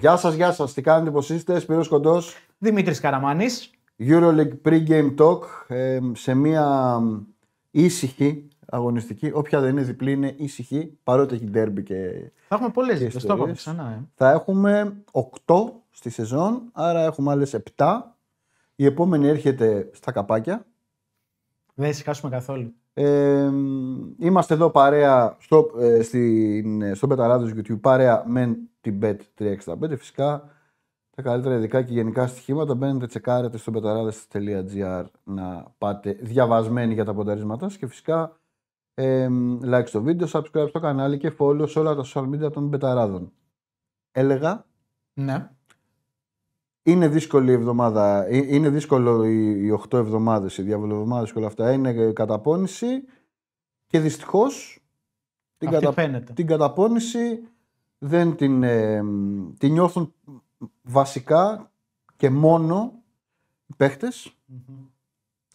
Γεια σας, γεια σας. Τι κάνετε, πώς είστε, Σπύρος Κοντός. Δημήτρης Καραμάνης. Euroleague Pre-Game Talk ε, σε μια ήσυχη αγωνιστική. Όποια δεν είναι διπλή είναι ήσυχη, παρότι έχει ντέρμπι και. Θα έχουμε πολλές είπαμε ξανά. Ε. Θα έχουμε 8 στη σεζόν, άρα έχουμε άλλες 7. Η επόμενη έρχεται στα καπάκια. Δεν ησυχάσουμε καθόλου. Ε, είμαστε εδώ παρέα στο, ε, στην, ε, στο YouTube, παρέα μεν την Bet365. Φυσικά τα καλύτερα ειδικά και γενικά στοιχήματα μπαίνετε, τσεκάρετε στο betarades.gr να πάτε διαβασμένοι για τα πονταρίσματά σας και φυσικά ε, like στο βίντεο, subscribe στο κανάλι και follow σε όλα τα social media των μπεταράδων. Έλεγα. Ναι. Είναι δύσκολη η εβδομάδα, ε, είναι δύσκολο οι 8 εβδομάδες, οι διαβολοβδομάδες και όλα αυτά. Είναι καταπώνηση και δυστυχώς την, κατα... την καταπώνηση δεν την, ε, την νιώθουν βασικά και μόνο οι παιχτες mm-hmm.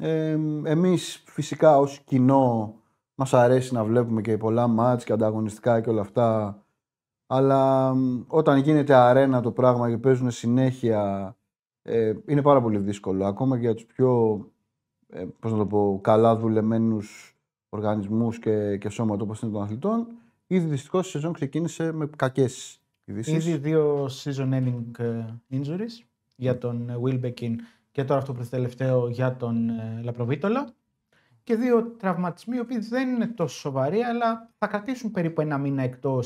ε, εμείς φυσικά ως κοινό μας αρέσει να βλέπουμε και πολλά μάτς και ανταγωνιστικά και όλα αυτά αλλά όταν γίνεται αρένα το πράγμα και παίζουν συνέχεια ε, είναι πάρα πολύ δύσκολο ακόμα και για τους πιο ε, πώς να το πω, καλά δουλεμένους οργανισμούς και, και σώματα όπως είναι των αθλητών Ήδη δυστυχώς η σεζόν ξεκίνησε με κακές ειδήσεις. Ήδη δύο season ending ε, injuries για ναι. τον ε, Wilbekin και τώρα αυτό το τελευταίο για τον ε, Λαπροβίτολα. Και δύο τραυματισμοί, οι οποίοι δεν είναι τόσο σοβαροί, αλλά θα κρατήσουν περίπου ένα μήνα εκτός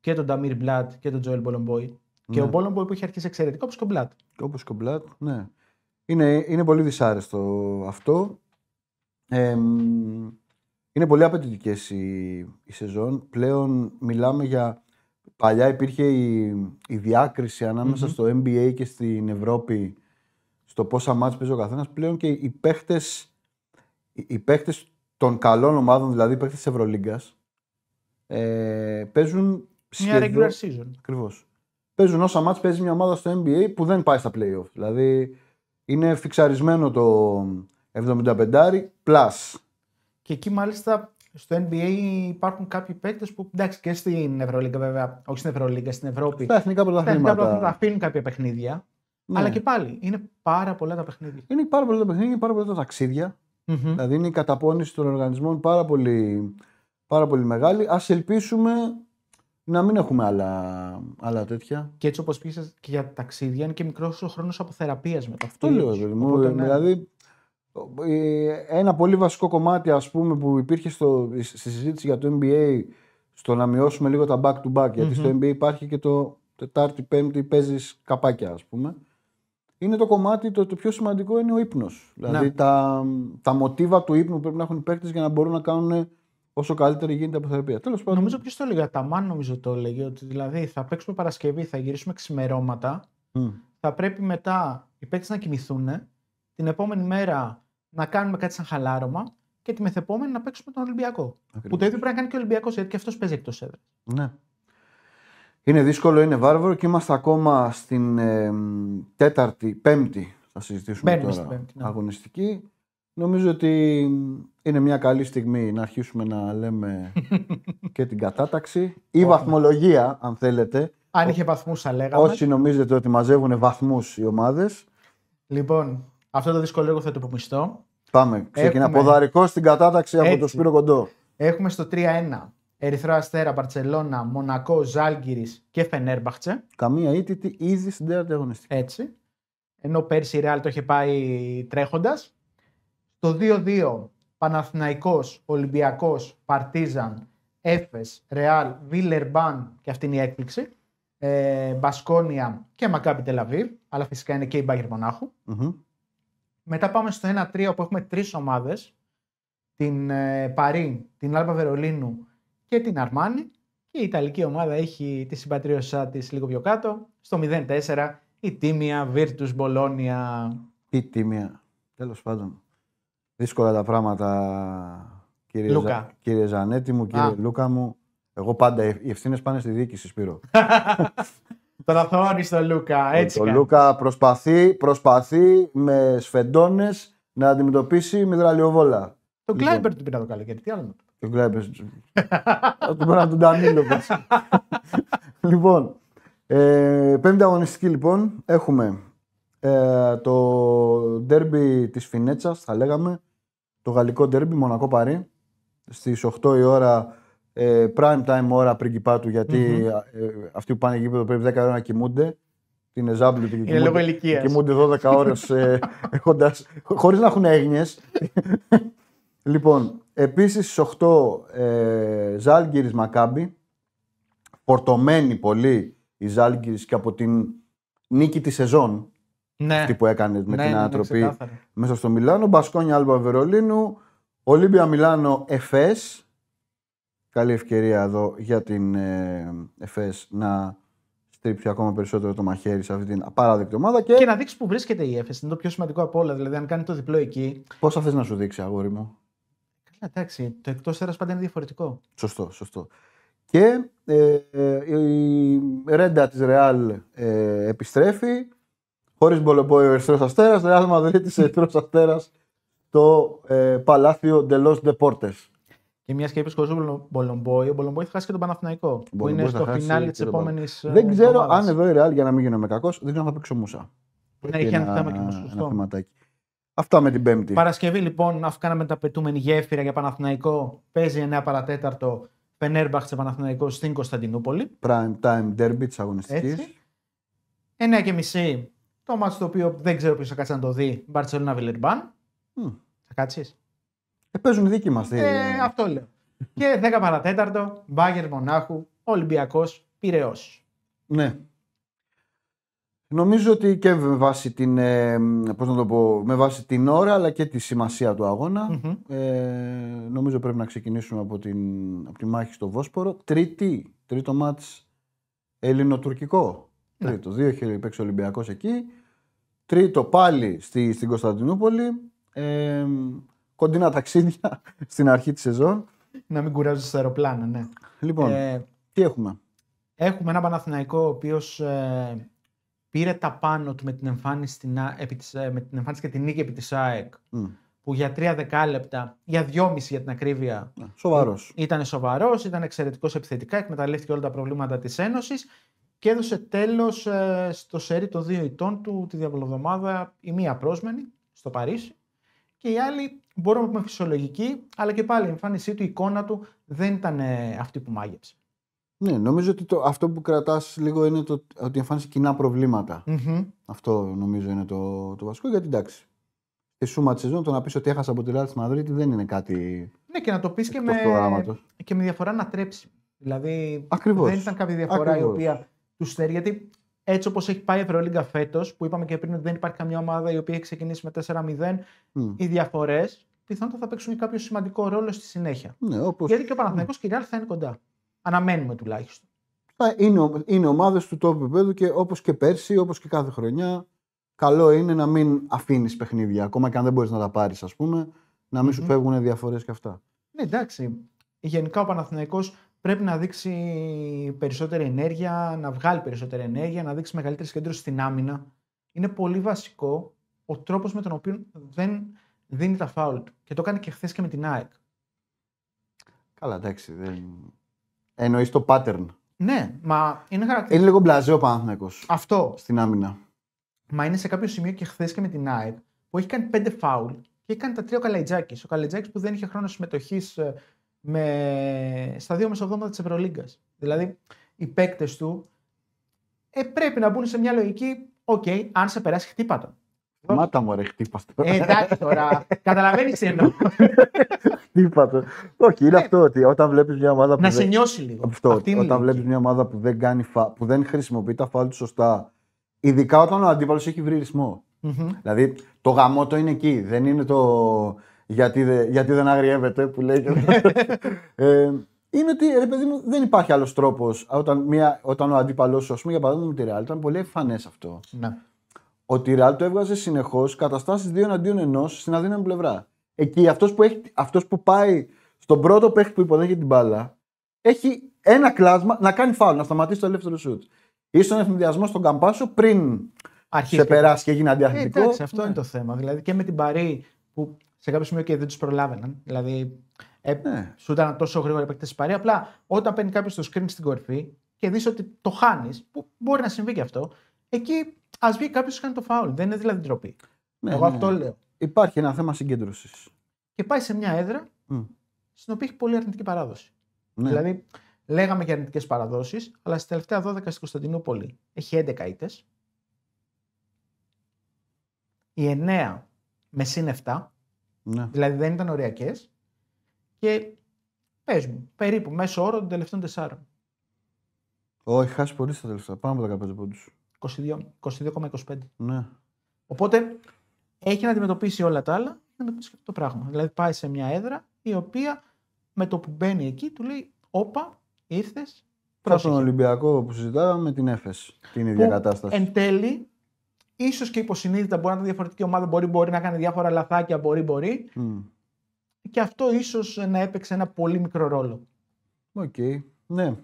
και τον Damir Μπλατ και τον Τζόελ Μπολομπόη. Ναι. Και ο Μπολομπόη που έχει αρχίσει εξαιρετικά, όπως και ο Μπλατ. Όπως και ο Μπλατ, ναι. Είναι, είναι πολύ δυσάρεστο αυτό. Ε, είναι πολύ απαιτητικές οι, οι σεζόν. Πλέον μιλάμε για. Παλιά υπήρχε η, η διάκριση στο NBA και στην Ευρώπη στο πόσα μάτς παίζει ο καθένας. Πλέον και οι παίχτες οι παίχτες των καλών ομάδων, δηλαδή οι παίχτες της Ευρωλίγκας, ε, παίζουν σχεδόν. Μια regular season. Ακριβώς. Παίζουν όσα μάτς παίζει μια ομάδα στο NBA που δεν πάει στα playoff. Δηλαδή είναι φιξαρισμένο το 75 plus και εκεί μάλιστα στο NBA υπάρχουν κάποιοι παίκτες που εντάξει και στην Ευρωλίγκα βέβαια, όχι στην Ευρωλίγκα, στην Ευρώπη. Στα εθνικά πρωταθλήματα. αφήνουν κάποια παιχνίδια. Ναι. Αλλά και πάλι είναι πάρα πολλά τα παιχνίδια. Είναι πάρα πολλά τα παιχνίδια, είναι πάρα πολλά τα ταξιδια Δηλαδή είναι η καταπώνηση των οργανισμών πάρα πολύ, πάρα πολύ μεγάλη. Ας ελπίσουμε να μην έχουμε άλλα, άλλα τέτοια. Και έτσι όπως πήγε και για τα ταξίδια, είναι και μικρός ο χρόνος αποθεραπείας μετά. Αυτό λέω, ναι. δηλαδή. Ε, ένα πολύ βασικό κομμάτι ας πούμε, που υπήρχε στο, στη συζήτηση για το NBA στο να μειώσουμε λίγο τα back-to-back, back γιατι στο NBA υπάρχει και το Τετάρτη, Πέμπτη, παίζεις καπάκια, ας πούμε. Είναι το κομμάτι, το, πιο σημαντικό είναι ο ύπνος. Δηλαδή ναι. τα, τα μοτίβα του ύπνου που πρέπει να έχουν οι για να μπορούν να κάνουν όσο καλύτερη γίνεται από θεραπεία. Τέλος πάντων. Νομίζω ποιος το έλεγε. Τα μάν νομίζω το έλεγε. Ότι δηλαδή θα παίξουμε Παρασκευή, θα γυρίσουμε ξημερώματα. Mm. Θα πρέπει μετά οι παίκτες να κοιμηθούν την επόμενη μέρα να κάνουμε κάτι σαν χαλάρωμα και τη μεθεπόμενη να παίξουμε τον Ολυμπιακό. Ακριβώς. Που το ίδιο πρέπει να κάνει και ο Ολυμπιακός, γιατί και αυτός παίζει εκτός έδρας. Ναι. Είναι δύσκολο, είναι βάρβαρο και είμαστε ακόμα στην ε, τέταρτη, πέμπτη, θα συζητήσουμε Μπαίνουμε τώρα, πέμπτη, ναι. αγωνιστική. Νομίζω ότι είναι μια καλή στιγμή να αρχίσουμε να λέμε και την κατάταξη ή βαθμολογία, αν θέλετε. Αν είχε βαθμούς, θα λέγαμε. Όσοι νομίζετε ότι μαζεύουν βαθμούς οι ομάδες. Λοιπόν, αυτό το δύσκολο έργο θα το υπομισθώ. Πάμε. Ξεκινά. Έχουμε... Ποδαρικό στην κατάταξη από τον Σπύρο Κοντό. Έχουμε στο 3-1. Ερυθρό Αστέρα, Μπαρσελόνα, Μονακό, Ζάλγκυρης και Φενέρμπαχτσε. Καμία ήττη ήδη στην τέταρτη αγωνιστική. Έτσι. Ενώ πέρσι η Ρεάλ το είχε πάει τρέχοντας. Το 2-2 Παναθηναϊκός, Ολυμπιακός, Παρτίζαν, Έφε, Ρεάλ, Βίλερμπαν και αυτή είναι η έκπληξη. Ε, Μπασκόνια και Μακάμπι αλλά φυσικά είναι και η Μπάγκερ μετά πάμε στο 1-3 όπου έχουμε τρεις ομάδες. Την ε, Παρή, την Αλπα Βερολίνου και την Αρμάνη. Και η Ιταλική ομάδα έχει τη συμπατρίωσά της λίγο πιο κάτω. Στο 0-4 η Τίμια, Βίρτους, Μπολόνια. Η Τίμια. Τέλος πάντων. Δύσκολα τα πράγματα, κύριε, κύριε Ζανέτη μου, κύριε Λούκα μου. Εγώ πάντα οι ευθύνες πάνε στη διοίκηση, Σπύρο. Τον αθώνει τον Λούκα. Έτσι Ο Λούκα προσπαθεί, προσπαθεί με σφεντόνε να αντιμετωπίσει με δραλιοβόλα. Τον λοιπόν. Κλάιμπερ του πήρα το καλοκαίρι. Τι άλλο. Τον Κλάιμπερ. Ε, τον πήρε τον Ντανίλο. Λοιπόν. Ε, πέμπτη αγωνιστική λοιπόν έχουμε ε, το ντέρμπι της Φινέτσας θα λέγαμε το γαλλικό ντέρμπι Μονακό Παρί στις 8 η ώρα ε, prime time ώρα πριγκιπάτου γιατί mm-hmm. ε, αυτοί που πάνε γήπεδο πρέπει 10 ώρα να κοιμούνται. Την Εζάμπλου του κοιμούνται, κοιμούνται 12 ώρες ε, χωρίς να έχουν έγνοιες. λοιπόν, επίσης στις 8 ε, Ζάλγκυρης Μακάμπη. Πορτωμένη πολύ η Ζάλγκυρης και από την νίκη της σεζόν. Ναι. Αυτή που έκανε με ναι, την ναι, ναι, ανατροπή ναι, μέσα στο Μιλάνο. Μπασκόνια Άλμπα Βερολίνου. Ολύμπια Μιλάνο Εφές καλή ευκαιρία εδώ για την ε, ΕΦΕΣ να στρίψει ακόμα περισσότερο το μαχαίρι σε αυτή την απαράδεκτη ομάδα. Και, και να δείξεις που βρίσκεται η ΕΦΕΣ. Είναι το πιο σημαντικό από όλα. Δηλαδή, αν κάνει το διπλό εκεί. Πώ θα θες να σου δείξει, αγόρι μου. Εντάξει, το εκτός έδρας πάντα είναι διαφορετικό. Σωστό, σωστό. Και ε, ε, η ρέντα της Ρεάλ επιστρέφει. Χωρίς μπολεμπόι ο Ερυθρός Αστέρας. Ρεάλ Μαδρίτη Ερυθρός Αστέρας. Το παλάθιο Ντελό Ντεπόρτε. Και μια και είπε χωρίς τον Μπολομπόη, ο Μπολομπόη θα χάσει και τον Παναθηναϊκό. Που είναι στο φινάλι τη επόμενης. Ε, δεν ξέρω αν εδώ η Ρεάλ, για να μην γίνομαι κακός, δεν ξέρω αν θα παίξω Μούσα. Ναι, είχε ένα θέμα και μουσικό. Αυτά με την Πέμπτη. Παρασκευή λοιπόν, αφού κάναμε τα πετούμενη γέφυρα για Παναθηναϊκό, παίζει 9 παρατέταρτο Πενέρμπαχτσε Παναθηναϊκό στην Κωνσταντινούπολη. Prime time derby της αγωνιστικής. 9 και μισή το μάτι το οποίο δεν ξέρω ποιος θα κάτσει να το δει, Μπαρσελόνα Βιλερμπάν. Θα κάτσεις. Ε, παίζουν δίκη μα. Ε, αυτό λέω. και 10 παρατέταρτο, μπάγκερ Μονάχου, Ολυμπιακός, Πυραιό. Ναι. Νομίζω ότι και με βάση την, ε, πώς να βάση την ώρα αλλά και τη σημασία του αγωνα ε, νομίζω πρέπει να ξεκινήσουμε από, την, από τη μάχη στο Βόσπορο. Τρίτη, τρίτο μάτς ελληνοτουρκικό. Ναι. Τρίτο, δύο έχει παίξει Ολυμπιακός εκεί. Τρίτο πάλι στη, στην Κωνσταντινούπολη. Ε, κοντινά ταξίδια στην αρχή της σεζόν. Να μην κουράζεις στα αεροπλάνα, ναι. Λοιπόν, ε, τι έχουμε. Έχουμε ένα Παναθηναϊκό ο οποίος ε, πήρε τα πάνω του με την εμφάνιση, στην, επί ε, με την εμφάνιση και την νίκη επί της ΑΕΚ. Που για τρία δεκάλεπτα, για δυόμιση για την ακρίβεια. Ναι, σοβαρός. Ε, ήταν σοβαρός, ήταν εξαιρετικός επιθετικά, εκμεταλλεύτηκε όλα τα προβλήματα της Ένωσης και έδωσε τέλος στο σερί των δύο ητών του τη διαβολοδομάδα, η μία πρόσμενη στο Παρίσι και η άλλη μπορούμε να πούμε φυσιολογική, αλλά και πάλι η εμφάνισή του, η εικόνα του δεν ήταν ε, αυτή που μάγεψε. Ναι, νομίζω ότι το, αυτό που κρατάς λίγο είναι το, ότι εμφάνισε κοινά προβλήματα. Mm-hmm. Αυτό νομίζω είναι το, το βασικό. Γιατί εντάξει, Τη σούμα της το να πεις ότι έχασα από τη Ράτσα τη Μαδρίτη δεν είναι κάτι. Ναι, και να το πεις και, με, και με διαφορά να τρέψει. Δηλαδή Ακριβώς. δεν ήταν κάποια διαφορά Ακριβώς. η οποία τους στέλνει. Γιατί έτσι όπως έχει πάει η Ευρωλίγκα φέτος, που είπαμε και πριν ότι δεν υπάρχει καμιά ομάδα η οποία έχει ξεκινήσει με 4-0, mm. οι διαφορές πιθανότατα θα παίξουν κάποιο σημαντικό ρόλο στη συνέχεια. Ναι, όπως... Γιατί και ο Παναθηναϊκός mm. και θα είναι κοντά. Αναμένουμε τουλάχιστον. Είναι, είναι ομάδες του τόπου επίπεδου και όπως και πέρσι, όπως και κάθε χρονιά, καλό είναι να μην αφήνεις παιχνίδια. Ακόμα και αν δεν μπορείς να τα πάρεις, ας πούμε, να μην mm-hmm. σου φεύγουν διαφορές και αυτά. Ναι, εντάξει. Γενικά ο Παναθηναϊκός πρέπει να δείξει περισσότερη ενέργεια, να βγάλει περισσότερη ενέργεια, να δείξει μεγαλύτερη συγκέντρωση στην άμυνα. Είναι πολύ βασικό ο τρόπος με τον οποίο δεν δίνει τα φάουλ του. Και το έκανε και χθες και με την ΑΕΚ. Καλά, εντάξει. Δεν... Εννοείς το pattern. Ναι, μα είναι χαρακτηριστικό. Είναι λίγο μπλαζέ ο Παναθυναϊκό. Αυτό. Στην άμυνα. Μα είναι σε κάποιο σημείο και χθες και με την ΑΕΚ που έχει κάνει πέντε φάουλ και έχει κάνει τα τρία ο Καλετζάκη. Ο Καλετζάκη που δεν είχε χρόνο συμμετοχής ε, με... στα δύο μεσοβδόματα της Ευρωλίγκας. Δηλαδή οι παίκτες του ε, πρέπει να μπουν σε μια λογική. Οκ, okay, αν σε περάσει, χτύπα Μάτα μου, ρε, χτύπα Ε, εντάξει τώρα. Καταλαβαίνεις τι εννοώ. Χτύπα το. Όχι, είναι ε. αυτό ότι όταν βλέπεις μια ομάδα που. Να δεν... σε νιώσει λίγο. Αυτό, Αυτή όταν βλέπεις μια ομάδα που δεν, κάνει φα... που χρησιμοποιεί τα τους σωστά. Ειδικά όταν ο αντίπαλος έχει βρει ρυθμό. Mm-hmm. Δηλαδή το γαμότο είναι εκεί. Δεν είναι το γιατί, δε... γιατί δεν αγριεύεται που λέει. ε, είναι ότι ρε παιδί μου, δεν υπάρχει άλλος τρόπος. Όταν, μια... όταν ο αντίπαλο, ας πούμε για παράδειγμα τη Real, ήταν πολύ εμφανές αυτό. Να ότι η το έβγαζε συνεχώς καταστάσεις δύο εναντίον ενός στην αδύναμη πλευρά. Εκεί αυτός που, που πάει στον πρώτο παίχτη που υποδέχεται την μπάλα έχει ένα κλάσμα να κάνει φάουλ, να σταματήσει το ελεύθερο σουτ. Ή στον εφημεδιασμό στον Καμπάσο πριν Αρχίστε. σε περάσει και γίνει αντιαθλητικό. Ε, αυτό είναι το θέμα. Δηλαδή και με την Παρή που σε κάποιο σημείο και δεν τους προλάβαιναν. Δηλαδή ε, ναι. σου ήταν τόσο γρήγορα παίκτες της Παρή. Απλά όταν παίρνει κάποιος το screen στην κορφή και δεις ότι το χάνεις, που μπορεί να συμβεί και αυτό, εκεί Ας βγει κάποιος και κάνει το φάουλ. Δεν είναι δηλαδή ντροπή. Ναι, Εγώ ναι. αυτό λέω. Υπάρχει ένα θέμα συγκέντρωσης. Και πάει σε μια έδρα mm. στην οποία έχει πολύ αρνητική παράδοση. Ναι. Δηλαδή, λέγαμε για αρνητικές παραδόσεις, αλλά στα τελευταία 12 στην Κωνσταντινούπολη έχει 11 ήττε. Οι 9 με συν 7. Ναι. Δηλαδή δεν ήταν ωριακέ. Και πες μου, περίπου μέσω όρο των τελευταίων 4. Όχι, χάσει πολύ στα τελευταία. Πάμε από 15 πόντου. 22,25. ναι. Οπότε έχει να αντιμετωπίσει όλα τα άλλα να αυτό το πράγμα. Δηλαδή πάει σε μια έδρα η οποία με το που μπαίνει εκεί του λέει Όπα, ήρθες. Προ τον Ολυμπιακό που με την έφεση. Την ίδια που κατάσταση. Εν τέλει, ίσως και υποσυνείδητα μπορεί να είναι διαφορετική ομάδα, μπορεί, μπορεί να κάνει διάφορα λαθάκια, μπορεί, μπορεί. Mm. Και αυτό ίσως να έπαιξε ένα πολύ μικρό ρόλο. Οκ. Okay. Ναι.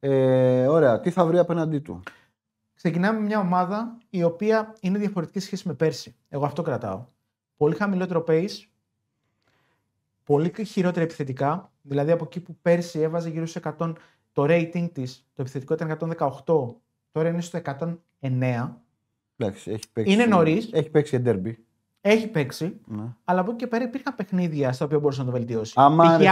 Ε, ωραία. Τι θα βρει απέναντί του. Ξεκινάμε με μια ομάδα η οποία είναι διαφορετική σχέση με πέρσι. Εγώ αυτό κρατάω. Πολύ χαμηλότερο pace, πολύ χειρότερα επιθετικά. Δηλαδή από εκεί που πέρσι έβαζε γύρω σε 100, το rating της, το επιθετικό ήταν 118, τώρα είναι στο 109. Εντάξει, έχει παίξει, είναι νωρίς. Έχει παίξει και Έχει παίξει, ναι. αλλά από εκεί και πέρα υπήρχαν παιχνίδια στα οποία μπορούσε να το βελτιώσει. Αμάντρε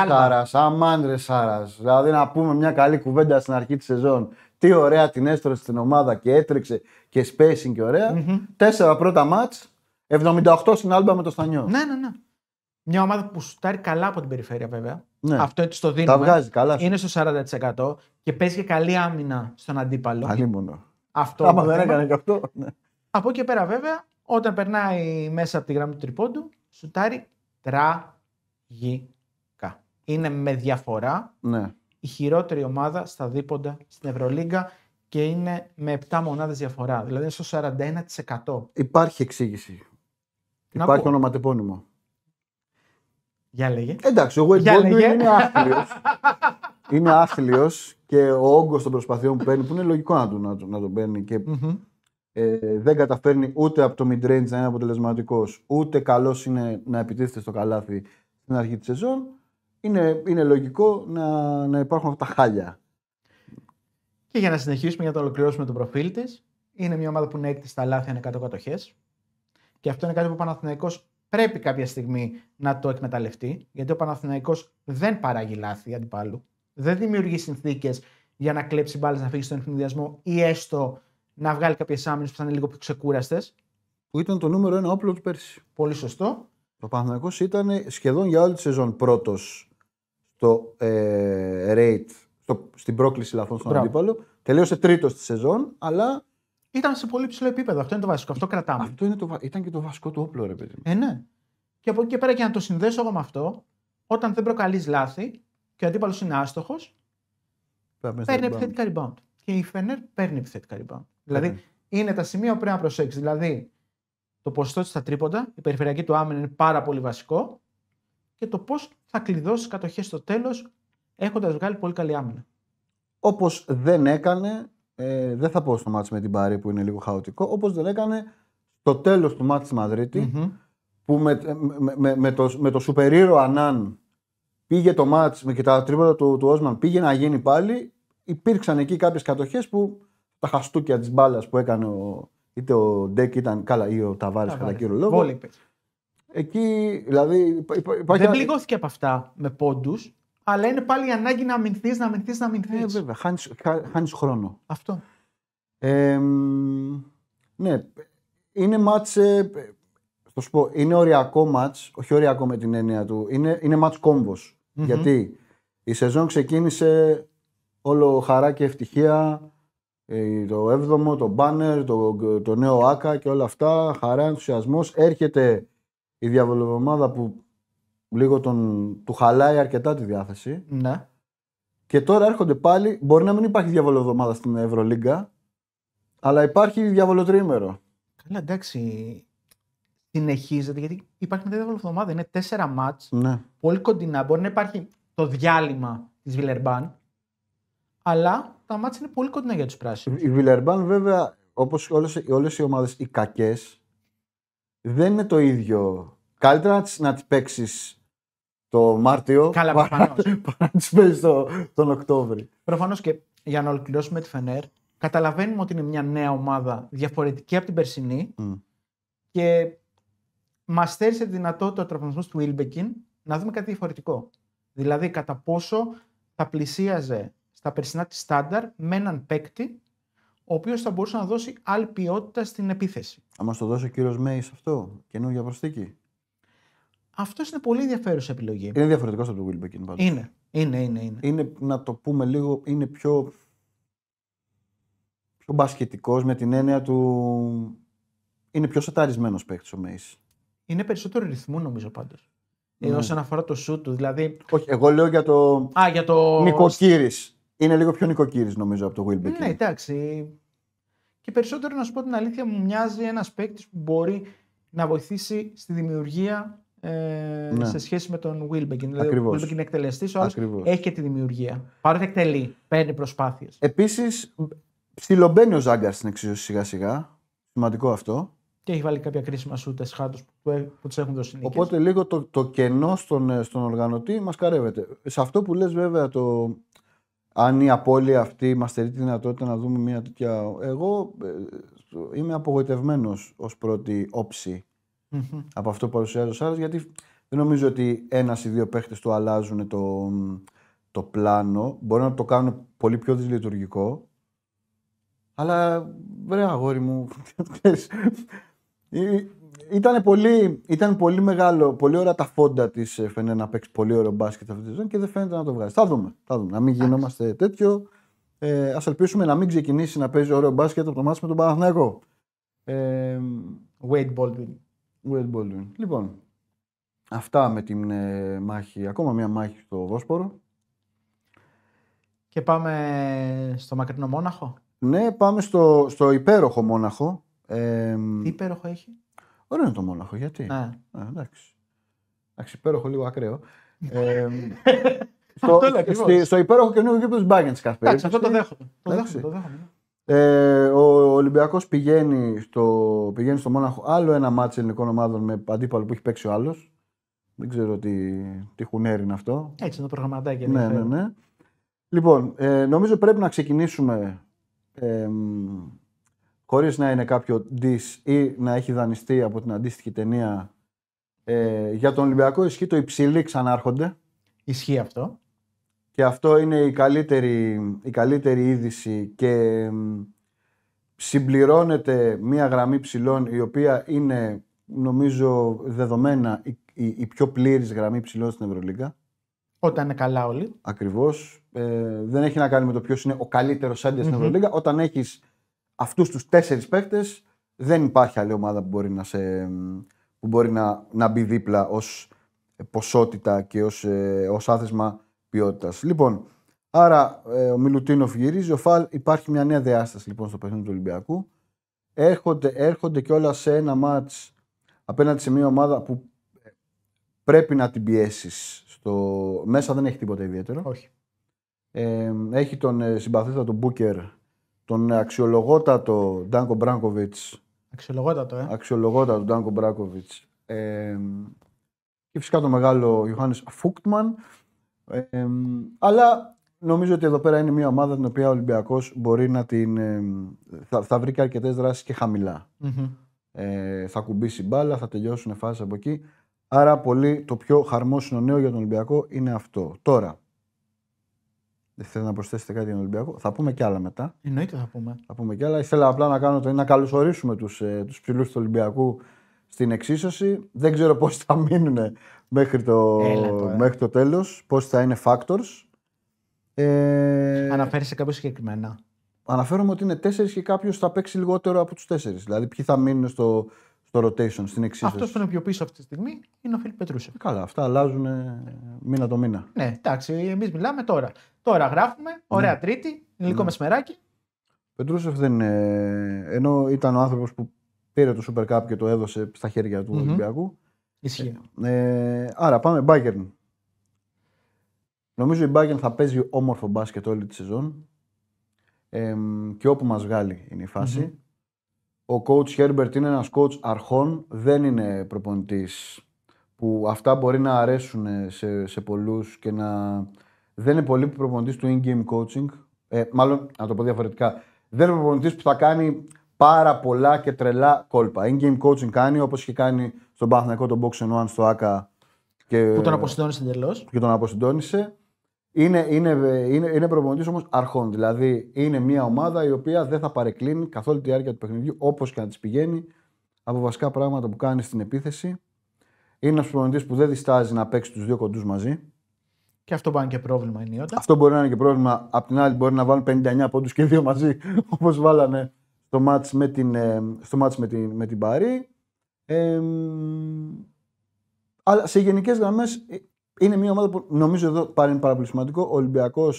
Σάρα, Σάρας. Δηλαδή να πούμε μια καλή κουβέντα στην αρχή της σεζόν τι ωραία την έστρωσε στην ομάδα και έτρεξε και spacing και ωραια Τέσσερα πρώτα μάτ, 78 στην άλμπα με το Στανιό. Ναι, ναι, ναι. Μια ομάδα που σουτάρει καλά από την περιφέρεια βέβαια. Ναι. Αυτό έτσι το δίνουμε. Τα βγάζει καλά. Είναι στο 40% και παίζει και καλή άμυνα στον αντίπαλο. μονό. Αυτό. Άμα δεν έκανε και αυτό. Ναι. Από εκεί πέρα βέβαια, όταν περνάει μέσα από τη γραμμή του τρυπόντου, σουτάρει τραγικά. Είναι με διαφορά. Ναι η χειρότερη ομάδα στα δίποντα στην Ευρωλίγκα και είναι με 7 μονάδες διαφορά. Δηλαδή στο 41%. Υπάρχει εξήγηση. Υπάρχει ονοματεπώνυμο. Για λέγε. Εντάξει, ο Edmond είναι άθλιος. είναι άθλιος και ο όγκος των προσπαθειών που παίρνει, που είναι λογικό να τον, να τον παίρνει και ε, δεν καταφέρνει ούτε από το mid-range να είναι αποτελεσματικός, ούτε καλός είναι να επιτίθεται στο καλάθι στην αρχή της σεζόν είναι, είναι λογικό να, να υπάρχουν αυτά τα χάλια. Και για να συνεχίσουμε, για να το ολοκληρώσουμε το προφίλ της, είναι μια ομάδα που είναι έκτη στα λάθη, ανεκατοκατοχέ. Και αυτό είναι κάτι που ο Παναθηναϊκός πρέπει κάποια στιγμή να το εκμεταλλευτεί, γιατί ο Παναθηναϊκός δεν παράγει λάθη αντιπάλου. Δεν δημιουργεί συνθήκες για να κλέψει μπάλες, να φύγει στον εφημεδιασμό ή έστω να βγάλει κάποιες άμυνες που θα είναι λίγο πιο ξεκούραστες. Που ήταν το νούμερο ένα όπλο του πέρσι. Πολύ σωστό. Ο Παναθηναϊκός ήταν σχεδόν για όλη τη σεζόν πρώτος στο ε, rate, στο, στην πρόκληση λαθών στον αντίπαλο. Τελείωσε τρίτος τη σεζόν, αλλά. Ήταν σε πολύ ψηλό επίπεδο. Αυτό είναι το βασικό. Αυτό κρατάμε. Αυτό το, ήταν και το βασικό του όπλο, ρε παιδί. Ε, ναι. Και από εκεί και πέρα, και να το συνδέσω εγώ με αυτό, όταν δεν προκαλείς λάθη και ο αντίπαλος είναι άστοχος, παίρνει επιθετικά rebound. Και η Φενέρ παίρνει επιθετικά rebound. Ε, δηλαδή ναι. είναι τα σημεία που πρέπει να προσέξεις. Δηλαδή το ποσοστό της στα τρίποντα, η περιφερειακή του άμυνα είναι πάρα πολύ βασικό και το πώς θα κλειδώσεις κατοχές στο τέλος έχοντας βγάλει πολύ καλή άμυνα. Όπως δεν έκανε, ε, δεν θα πω στο μάτι με την Πάρη που είναι λίγο χαοτικό, όπως δεν έκανε το τέλος του μάτι της μαδριτη που ε, με, με, με, το, με το Ανάν πήγε το μάτς με και τα τρίποτα του, του Όσμαν πήγε να γίνει πάλι. Υπήρξαν εκεί κάποιες κατοχές που τα χαστούκια της μπάλας που έκανε ο, είτε ο Ντέκ ήταν καλά ή ο Ταβάρης κατά κύριο λόγο. Εκεί, δηλαδή. Δεν πληγώθηκε από αυτά με πόντους, αλλά είναι πάλι η ανάγκη να αμυνθείς, να αμυνθείς, να αμυνθεί. Ε, βέβαια. Χάνεις χρόνο. Αυτό. ναι. Είναι μάτς, ε, θα σου πω, είναι οριακό μάτς, όχι οριακό με την έννοια του, είναι, είναι μάτς Γιατί η σεζόν ξεκίνησε όλο χαρά και ευτυχία, ε, το 7ο, το μπάνερ το, το νέο άκα και όλα αυτά, χαρά, ενθουσιασμός. Έρχεται η διαβολοβομάδα που λίγο τον, του χαλάει αρκετά τη διάθεση. Ναι. Και τώρα έρχονται πάλι. Μπορεί να μην υπάρχει διαβολοβομάδα στην Ευρωλίγκα, αλλά υπάρχει διαβολοτρίμερο. Καλά, εντάξει. Συνεχίζεται γιατί υπάρχει μια διαβολοδομάδα Είναι τέσσερα μάτ. Ναι. Πολύ κοντινά. Μπορεί να υπάρχει το διάλειμμα της Βιλερμπάν. Αλλά τα μάτ είναι πολύ κοντινά για τους πράσινους. Η Βιλερμπάν, βέβαια, όπως όλες οι ομάδες οι κακές, δεν είναι το ίδιο. Καλύτερα να τις παίξεις το Μάρτιο Καλά, παρά, παρά να τις παίζεις το, τον Οκτώβρη. Προφανώς και για να ολοκληρώσουμε τη Φενέρ, καταλαβαίνουμε ότι είναι μια νέα ομάδα διαφορετική από την περσινή και μας θέλει τη δυνατότητα ο τραυματισμός του Ιλμπεκίν να δούμε κάτι διαφορετικό. Δηλαδή, κατά πόσο θα πλησίαζε στα περσινά τη στάνταρ με έναν παίκτη ο οποίος θα μπορούσε να δώσει άλλη ποιότητα στην επίθεση. Θα μας το δώσει ο κύριος Μέης αυτό, καινούργια προσθήκη. Αυτό είναι πολύ ενδιαφέρουσα επιλογή. Είναι διαφορετικός από το Βίλμπεκιν πάντως. Είναι. Είναι, είναι, είναι. Είναι, να το πούμε λίγο, είναι πιο. πιο μπασχετικός με την έννοια του. Είναι πιο σαταρισμένος παίκτης ο Μέης. Είναι περισσότερο ρυθμού νομίζω πάντως. Ε, ναι. Όσον αφορά το σου του, δηλαδή. Όχι, εγώ λέω για το. Α, για το. Είναι λίγο πιο νοικοκύρης νομίζω από το Wilbekin. Ναι, εντάξει. Και περισσότερο να σου πω την αλήθεια, μου μοιάζει ένας παίκτης που μπορεί να βοηθήσει στη δημιουργία ε, ναι. σε σχέση με τον Wilbekin. Δηλαδή, ο Wilbekin είναι εκτελεστής, ο έχει και τη δημιουργία. Παρότι εκτελεί, παίρνει προσπάθειες. Επίσης, ψιλομπαίνει ο Ζάγκαρ στην εξίσωση σιγά-σιγά. Σημαντικό αυτό. Και έχει βάλει κάποια κρίσιμα σούτες χάτου που, ε, που τους έχουν δώσει νίκες. Οπότε λίγο το, το κενό στον, ε, στον οργανωτή μα καρεύεται. Σε αυτό που λες, βέβαια, το, αν η απώλεια αυτή μας θερεί τη δυνατότητα να δούμε μια τέτοια. Εγώ ε, είμαι απογοητευμένος ως πρώτη από αυτό που παρουσιάζει ο Σάρας, γιατί δεν νομίζω ότι ένας ή δύο παίχτες του αλλάζουν το, το πλάνο. Μπορεί να το κάνουν πολύ πιο δυσλειτουργικό. Αλλά βρε αγόρι μου, ε, ήταν πολύ, ήταν πολύ μεγάλο, πολύ ωραία τα φόντα της ε, φαίνεται να παίξει πολύ ωραίο μπάσκετ αυτή τη ζωή και δεν φαίνεται να το βγάζει. Θα δούμε. Θα δούμε. Να μην γινόμαστε τέτοιο. Ε, Ας ελπίσουμε να μην ξεκινήσει να παίζει ωραίο μπάσκετ από το μάτι με τον Παναθηναϊκό. Ε, Wade Baldwin. Wade Baldwin. Λοιπόν, αυτά με την ε, μάχη, ακόμα μία μάχη στο Βόσπορο. Και πάμε στο μακρινό Μόναχο. Ναι, πάμε στο, στο υπέροχο Μόναχο. Ε, Τι υπέροχο έχει. Ωραίο είναι το Μόναχο, γιατί. Α. Ναι. Α, εντάξει. Εντάξει, υπέροχο, λίγο ακραίο. ε, στο, στη, στο υπέροχο καινούργιο γήπεδος τη Μπάγκεν τη κάθε Αυτό το δέχομαι. Το δέχομαι, το δέχομαι. Ναι. Ε, ο Ολυμπιακός πηγαίνει στο, πηγαίνει στο Μόναχο άλλο ένα μάτσο ελληνικών ομάδων με αντίπαλο που έχει παίξει ο άλλος. Δεν ξέρω τι, τι χουνέρι είναι αυτό. Έτσι είναι το προγραμματάκι. Ναι, ναι, ναι. Λοιπόν, ε, νομίζω πρέπει να ξεκινήσουμε ε, χωρίς να είναι κάποιο ντυς ή να έχει δανειστεί από την αντίστοιχη ταινία ε, για τον Ολυμπιακό ισχύει το υψηλή ξανάρχονται. Ισχύει αυτό. Και αυτό είναι η καλύτερη, η καλύτερη είδηση και συμπληρώνεται μια γραμμή ψηλών η οποία είναι νομίζω δεδομένα η, πιο πλήρης γραμμή ψηλών στην Ευρωλίγκα. Όταν είναι καλά όλοι. Ακριβώς. Ε, δεν έχει να κάνει με το ποιος είναι ο καλύτερος στην Ευρωλίγκα. Όταν έχεις αυτούς τους τέσσερις παίκτες δεν υπάρχει άλλη ομάδα που μπορεί να, σε, που μπορεί να, να μπει δίπλα ως ποσότητα και ως ε, ως άθεσμα ποιότητας. Λοιπόν, άρα ε, ο Μιλουτίνοφ γυρίζει, ο Φαλ υπάρχει μια νέα διάσταση λοιπόν στο παιχνίδι του Ολυμπιακού. Έρχονται, έρχονται και όλα σε ένα μάτς απέναντι σε μια ομάδα που ε, πρέπει να την πιέσεις. Στο... Μέσα δεν έχει τίποτα ιδιαίτερο. Όχι. Ε, έχει τον συμπαθήτα τον Μπούκερ τον αξιολογότατο Ντάνκο Μπράνκοβιτ. Αξιολογότατο, ε. Αξιολογότατο Ντάνκο Μπράνκοβιτ. Ε, και φυσικά τον μεγάλο Ιωάννης Φούκτμαν. αλλά νομίζω ότι εδώ πέρα είναι μια ομάδα την οποία ο Ολυμπιακός μπορεί να την. θα, θα βρει και αρκετές δράσεις και χαμηλα Ε, θα κουμπίσει μπάλα, θα τελειώσουν φάσεις από εκεί. Άρα πολύ το πιο χαρμόσυνο νέο για τον Ολυμπιακό είναι αυτό. Τώρα, δεν θέλω να προσθέσετε κάτι για τον Ολυμπιακό. Θα πούμε κι άλλα μετά. Εννοείται θα πούμε. Θα πούμε κι άλλα. Ήθελα απλά να, κάνω το, να καλωσορίσουμε τους τους ε, ψηλούς του Ολυμπιακού στην εξίσωση. Δεν ξέρω πώς θα μείνουν μέχρι το, μέχρι το τέλος, πώς θα είναι factors. Ε... Αναφέρει σε κάποιος συγκεκριμένα. Αναφέρομαι ότι είναι τέσσερις και κάποιος θα παίξει λιγότερο από τους τέσσερις. Δηλαδή, ποιοι θα μείνουν στο, στο rotation, στην εξίσωση. Αυτός που είναι πιο πίσω αυτή τη στιγμή είναι ο Φίλιπ Πετρούσεφ. Ε, καλά, αυτά αλλάζουν ε, μήνα το μήνα. Ναι, εντάξει, εμείς μιλάμε τώρα. Τώρα γράφουμε, ωραία ναι. Τρίτη, υλικό ναι. μεσημεράκι. Πετρούσεφ δεν είναι. ενώ ήταν ο άνθρωπος που πήρε το Super Cup και το έδωσε στα χέρια του mm-hmm. Ολυμπιακού. Ισχύει. Ε, ε, άρα πάμε Μπάγκερν. Νομίζω η Μπάγκερν θα παίζει όμορφο μπάσκετ όλη τη σεζόν. Ε, και όπου μας βγάλει είναι η φαση ο coach Herbert είναι ένας coach αρχών, δεν είναι προπονητής που αυτά μπορεί να αρέσουν σε, σε πολλούς και να... Δεν είναι πολύ προπονητής του in-game coaching, ε, μάλλον να το πω διαφορετικά, δεν είναι προπονητής που θα κάνει πάρα πολλά και τρελά κόλπα. In-game coaching κάνει όπως είχε κάνει στον Παναθηναϊκό τον Box One στο ΆΚΑ. Και... Που τον αποσυντώνησε εντελώς. Και τον αποσυντώνησε. Είναι, είναι, είναι, είναι προπονητής όμως αρχών. Δηλαδή είναι μια ομάδα η οποία δεν θα παρεκκλίνει καθόλου τη διάρκεια του παιχνιδιού όπως και να της πηγαίνει από βασικά πράγματα που κάνει στην επίθεση. Είναι ένας προπονητής που δεν διστάζει να παίξει τους δύο κοντούς μαζί. Και αυτό μπορεί να είναι και πρόβλημα η Αυτό μπορεί να είναι και πρόβλημα. Απ' την άλλη, μπορεί να βάλουν 59 πόντους και δύο μαζί, όπως βάλανε στο μάτς με την, ε, στο με την, με την Παρή. Ε, αλλά σε γενικές γραμμές ε, είναι μια ομάδα που νομίζω εδώ πάλι είναι πάρα πολύ σημαντικό. Ο Ολυμπιακός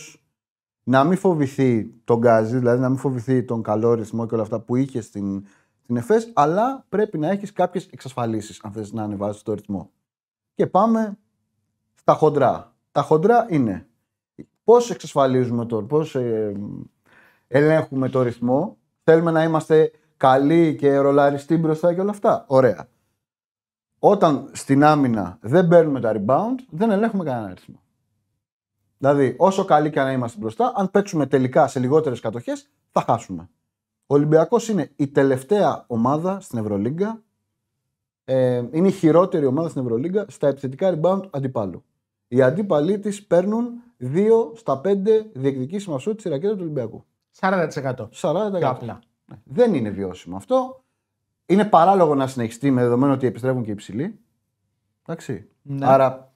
να μην φοβηθεί τον Γκάζι, δηλαδή να μην φοβηθεί τον καλό ρυθμό και όλα αυτά που είχε στην, στην ΕΦΕΣ, αλλά πρέπει να έχεις κάποιες εξασφαλίσεις αν θες να ανεβάσεις το ρυθμό. Και πάμε στα χοντρά. Τα χοντρά είναι πώς εξασφαλίζουμε τον, πώς ε, ελέγχουμε το ρυθμό. Θέλουμε να είμαστε καλοί και ρολαριστοί μπροστά και όλα αυτά. Ωραία όταν στην άμυνα δεν παίρνουμε τα rebound, δεν ελέγχουμε κανένα αριθμό. Δηλαδή, όσο καλοί και να είμαστε μπροστά, αν παίξουμε τελικά σε λιγότερες κατοχές, θα χάσουμε. Ο Ολυμπιακός είναι η τελευταία ομάδα στην Ευρωλίγκα. Ε, είναι η χειρότερη ομάδα στην Ευρωλίγκα στα επιθετικά rebound αντιπάλου. Οι αντίπαλοι της παίρνουν 2 στα 5 διεκδική σου τη ρακέτα του Ολυμπιακού. 40%. 40%. Ναι. Δεν είναι βιώσιμο αυτό είναι παράλογο να συνεχιστεί με δεδομένο ότι επιστρέφουν και οι υψηλοί. Εντάξει. Ναι. Άρα.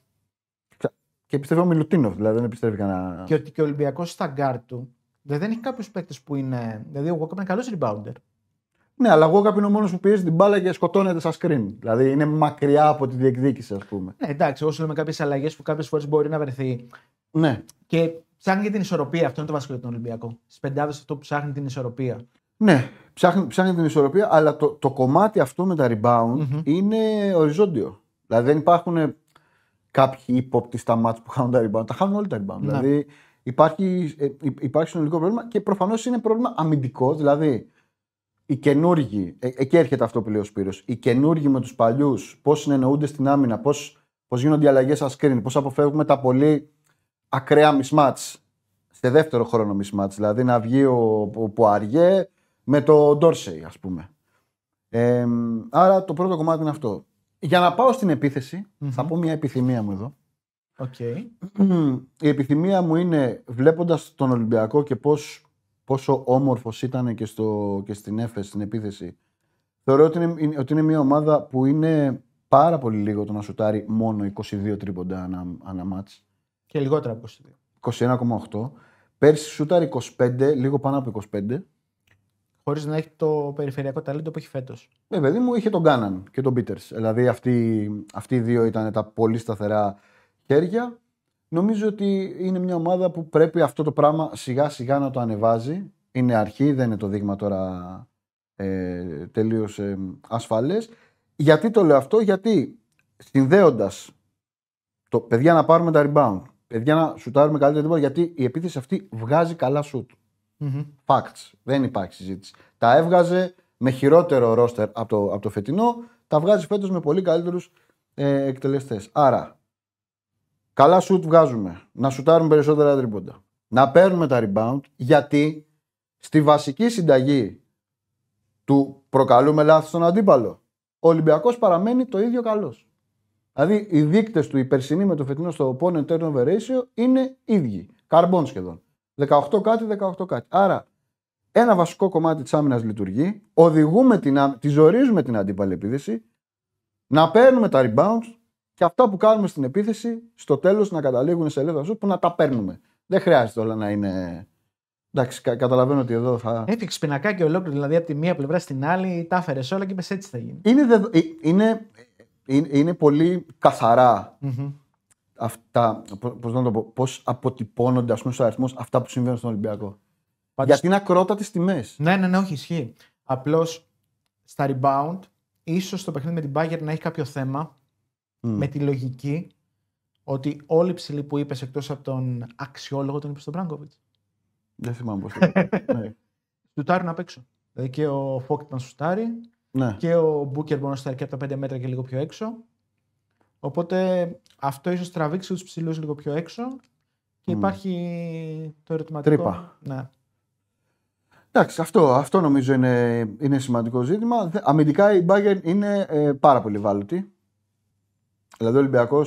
Και επιστρέφω με Μιλουτίνοφ, δηλαδή δεν επιστρέφει κανένα. Και ότι και ο Ολυμπιακός στα γκάρ του δηλαδή δεν έχει κάποιους παίκτες που είναι. Δηλαδή ο Walkup είναι καλός rebounder. Ναι, αλλά εγώ κάποιο είναι ο μόνος που πιέζει την μπάλα και σκοτώνεται σαν screen. Δηλαδή είναι μακριά από τη διεκδίκηση, ας πούμε. Ναι, εντάξει, όσο λέμε κάποιες αλλαγές που κάποιες φορές μπορεί να βρεθεί. Ναι. Και ψάχνει και την ισορροπία. Αυτό είναι το βασικό για τον Ολυμπιακό. Στις πεντάδες αυτό που ψάχνει την ισορροπία. Ναι, ψάχνει, ψάχνει την ισορροπία, αλλά το, το κομμάτι αυτό με τα rebound είναι οριζόντιο. Δηλαδή δεν υπάρχουν κάποιοι ύποπτοι στα μάτια που χάνουν τα rebound. Τα χάνουν όλοι τα rebound. Ναι. Δηλαδή υπάρχει, ε, υπάρχει συνολικό πρόβλημα και προφανώς είναι πρόβλημα αμυντικό. Δηλαδή οι καινούργοι, ε, εκεί έρχεται αυτό που λέει ο Σπύρος, οι καινούργοι με τους παλιούς, πώς συνεννοούνται στην άμυνα, πώς πώς γίνονται οι αλλαγές σα, screen, πώς αποφεύγουμε τα πολύ ακραία μισμάτ Σε δεύτερο χρόνο μισμάτ. δηλαδή να βγει ο, ο, ο Πουαριέ, με το Ντόρσεϊ, ας πούμε. Ε, άρα το πρώτο κομμάτι είναι αυτό. Για να πάω στην επιθεση θα πω μια επιθυμία μου εδώ. Okay. Η επιθυμία μου είναι βλέποντας τον Ολυμπιακό και πώς, πόσο όμορφος ήταν και, στο, και στην έφεση, στην επίθεση. Θεωρώ ότι είναι, ότι είναι μια ομάδα που είναι πάρα πολύ λίγο το να σουτάρει μόνο 22 τρίποντα ανα, ανα μάτς. Και λιγότερα από 22. 21,8. Πέρσι σουτάρει 25, λίγο πάνω από 25 χωρίς να έχει το περιφερειακό ταλέντο που έχει φέτος. Ναι, παιδί μου, είχε τον Κάναν και τον Πίτερ. Δηλαδή αυτοί, οι δύο ήταν τα πολύ σταθερά χέρια. Νομίζω ότι είναι μια ομάδα που πρέπει αυτό το πράγμα σιγά σιγά να το ανεβάζει. Είναι αρχή, δεν είναι το δείγμα τώρα ε, τελείως ε, ασφαλές. Γιατί το λέω αυτό, Γιατί συνδέοντας το παιδιά να πάρουμε τα rebound, παιδιά να σουτάρουμε καλύτερα την γιατί η επίθεση αυτή βγάζει καλά σουτ. Facts. Δεν υπάρχει συζήτηση. Τα έβγαζε με χειρότερο ρόστερ από το, από το φετινό. Τα βγάζει φέτος με πολύ καλύτερους ε, εκτελεστές. Άρα, καλά σουτ βγάζουμε. Να σουτάρουμε περισσότερα τρίποντα. Να παίρνουμε τα rebound γιατί στη βασική συνταγή του προκαλούμε λάθο στον αντίπαλο, ο Ολυμπιακός παραμένει το ίδιο καλός. Δηλαδή, οι δείκτες του υπερσύνή με το φετινό στο opponent turnover ratio είναι ίδιοι. Καρμπών σχεδόν. 18 κάτι, 18 κάτι. Άρα ένα βασικό κομμάτι της άμυνας λειτουργεί. Οδηγούμε την, τη ζορίζουμε την αντίπαλη επίθεση. Να παίρνουμε τα rebounds και αυτά που κάνουμε στην επίθεση στο τέλος να καταλήγουν σε ελεύθερα σου που να τα παίρνουμε. Δεν χρειάζεται όλα να είναι. Εντάξει, καταλαβαίνω ότι εδώ θα. Έτυξε πινακάκι ολόκληρο, δηλαδή από τη μία πλευρά στην άλλη, τα έφερες όλα και πε έτσι θα γίνει. Είναι, ειναι ε, ε, ε, είναι πολύ αυτά, πώς να πω, πώς αποτυπώνονται ας πούμε στους αριθμούς αυτά που συμβαίνουν στον Ολυμπιακό. Γιατί είναι ακρότατες τιμές. Ναι, ναι, ναι, όχι, ισχύει. Απλώς στα rebound, ίσως το παιχνίδι με την Bayern να έχει κάποιο θέμα με τη λογική ότι όλοι οι ψηλοί που είπες εκτός από τον αξιόλογο τον είπε στον Μπράγκοβιτς. Δεν θυμάμαι πώς το ναι. Σουτάρουν απ' έξω. Δηλαδή και ο Φόκτ ήταν ναι. και ο Μπούκερ μπορεί να σουτάρει από τα 5 μέτρα και λίγο πιο έξω. Οπότε αυτό ίσως τραβήξει τους ψηλούς λίγο πιο έξω και υπάρχει το ερωτηματικό. Τρύπα. Ναι. Εντάξει, αυτό, αυτό νομίζω είναι, είναι σημαντικό ζήτημα. Αμυντικά η Bayern είναι ε, πάρα πολύ βάλωτη. Δηλαδή ο Ολυμπιακός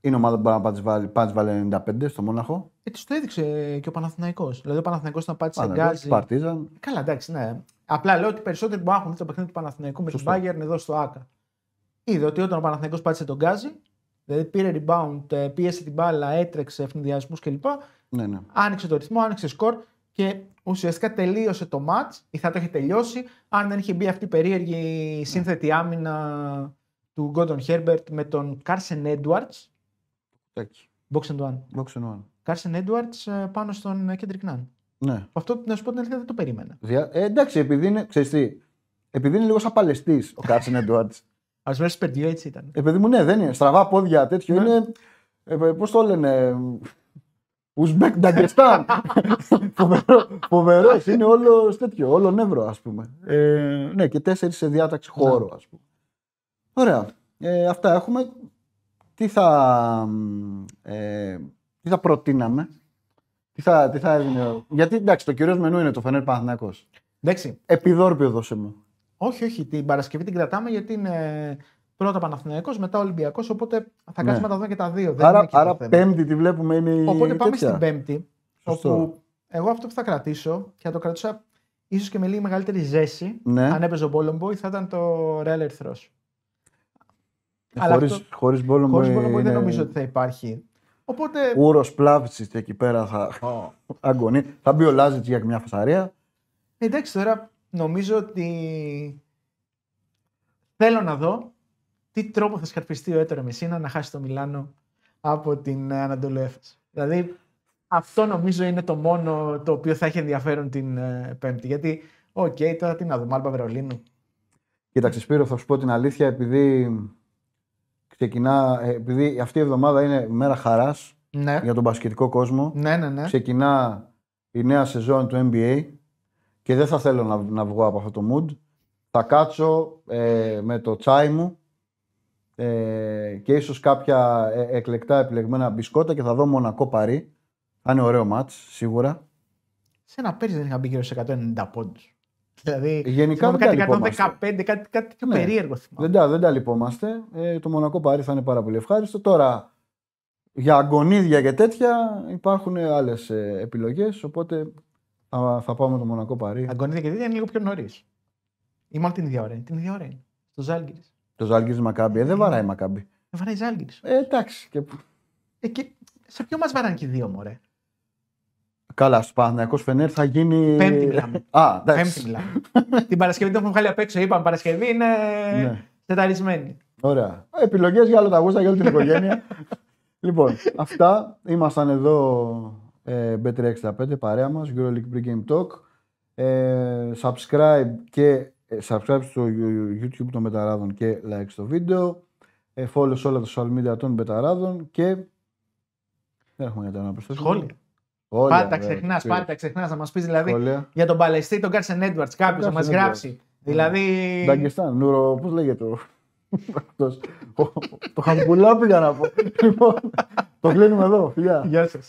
είναι ομάδα που μπορεί να βάλει, 95 στο Μόναχο. Ε, το έδειξε και ο Παναθηναϊκός. Δηλαδή ο Παναθηναϊκός ήταν σε ναι, γκάζι. Παρτίζαν. Καλά, εντάξει, ναι. Απλά λέω ότι περισσότεροι που έχουν το παιχνίδι του Παναθηναϊκού με τον Bayern εδώ στο ΑΚΑ είδε ότι όταν ο Παναθηναϊκός πάτησε τον Γκάζι, δηλαδή πήρε rebound, ε, πίεσε την μπάλα, έτρεξε ευνηδιασμούς κλπ. Ναι, ναι. Άνοιξε το ρυθμό, άνοιξε σκορ και ουσιαστικά τελείωσε το match ή θα το είχε τελειώσει αν δεν είχε μπει αυτή η περίεργη σύνθετη ναι. άμυνα του Γκόντον Χέρμπερτ με τον Κάρσεν Έντουαρτ. Box and one. Box and one. Κάρσεν Έντουαρτ ε, πάνω στον ε, Κέντρικ Νάν. Ναι. Αυτό να σου πω την αλήθεια δεν το περίμενα. Ε, εντάξει, επειδή είναι, ξέρεις επειδή είναι λίγο σαν ο Κάρσεν Έντουαρτ. Ας μέρε παιδιού έτσι ήταν. Ε, μου, ναι, δεν είναι. Στραβά πόδια, τέτοιο ναι. είναι. Ε, ε Πώς το λένε. Ουσμπεκ Νταγκεστάν. Ποβερός! είναι όλο τέτοιο, όλο νεύρο, ας πούμε. Ε, ναι, και τέσσερις σε διάταξη ναι. χώρο, ας πούμε. Ωραία. Ε, αυτά έχουμε. Τι θα, ε, τι θα προτείναμε. Τι θα, τι θα έδινε. Γιατί εντάξει, το κυρίως μενού είναι το Φενέρ Παναθυνακό. Εντάξει. Επιδόρπιο δώσε μου. Όχι, όχι. Την Παρασκευή την κρατάμε γιατί είναι πρώτα Παναθηναϊκός, μετά ολυμπιακός, οπότε θα ναι. κάτσουμε να τα δούμε και τα δύο. Δεν άρα άρα πέμπτη τη βλέπουμε είναι η Οπότε πάμε τέτοια. στην πέμπτη, Σωστό. όπου εγώ αυτό που θα κρατήσω και θα το κρατούσα ίσως και με λίγη μεγαλύτερη ζέση, ναι. αν έπαιζε ο Μπόλομπόι, θα ήταν το Real Ερθρό. Ε, χωρίς, χωρίς χωρίς Μπόλομπόι, δεν νομίζω ότι θα υπάρχει. Οπότε... Ούρος και εκεί πέρα θα oh. Θα μπει ο Λάζιτ για μια φασαρία. Εντάξει τώρα, νομίζω ότι θέλω να δω τι τρόπο θα σκαρφιστεί ο Έτερο Μεσίνα να χάσει το Μιλάνο από την Ανατολή Έφες. Δηλαδή, αυτό νομίζω είναι το μόνο το οποίο θα έχει ενδιαφέρον την ε, Πέμπτη. Γιατί, οκ, τώρα τι να δούμε, Άλμπα Βερολίνου. Κοίταξε, Σπύρο, θα σου πω την αλήθεια, επειδή ξεκινά, ε, επειδή αυτή η εβδομάδα είναι μέρα χαράς ναι. για τον μπασκετικό κόσμο. Ναι, ναι, ναι. Ξεκινά η νέα σεζόν του NBA και δεν θα θέλω να, να βγω από αυτό το mood. Θα κάτσω ε, με το τσάι μου ε, και ίσως κάποια ε, εκλεκτά επιλεγμένα μπισκότα και θα δω μονακό παρί. Θα είναι ωραίο μάτς, σίγουρα. Σε ένα πέρυσι δεν είχα μπει γύρω σε 190 πόντους. Δηλαδή, Γενικά δεν κάτι, 115, κάτι, κάτι πιο ναι. περίεργο θυμάμαι. Δεν τα, δεν τα λυπόμαστε. Ε, το μονακό παρί θα είναι πάρα πολύ ευχάριστο. Τώρα, για αγωνίδια και τέτοια υπάρχουν άλλες ε, επιλογές, οπότε αλλά θα πάω με το Μονακό Παρί. Αγκονίδη και Δίδια είναι λίγο πιο νωρίς. Ή μάλλον την ίδια ώρα Την ίδια ώρα είναι. Το Ζάλγκη. Το Ζάλγκη Μακάμπι. Ε, δεν βαράει Μακάμπι. Δεν βαράει Ζάλγκη. Ε, εντάξει. Και... Ε, και... Σε ποιο μας βαράνε και οι δύο, μωρέ. Καλά, στο Παναθυναϊκό Φενέρ θα γίνει. Πέμπτη μιλάμε. Α, Πέμπτη μιλάμε. την Παρασκευή την έχουμε βγάλει απ' έξω. Είπαμε Παρασκευή είναι. Ναι. Τεταρισμένη. Ωραία. Επιλογές για όλα τα γούστα, για όλη την οικογένεια. λοιπόν, αυτά. Ήμασταν εδώ ε, 365 παρέα μας, EuroLeague Pre-Game Talk. Ε, subscribe και ε, subscribe στο YouTube των Μεταράδων και like στο βίντεο. Ε, follow σε όλα τα social media των Μεταράδων και δεν έχουμε κάτι να προσθέσουμε. Σχόλια. Όλια, πάντα ξεχνά, πάντα ξεχνάς να μας πεις δηλαδή για τον Παλαιστή, τον Κάρσεν Έντουαρτ. Κάποιος να μας γράψει. Δηλαδή. Ε, Νταγκεστάν, νουρο, πώς λέγεται ο. το χαμπουλά πήγα να πω. Λοιπόν, το κλείνουμε εδώ. Φιλιά. Γεια σας.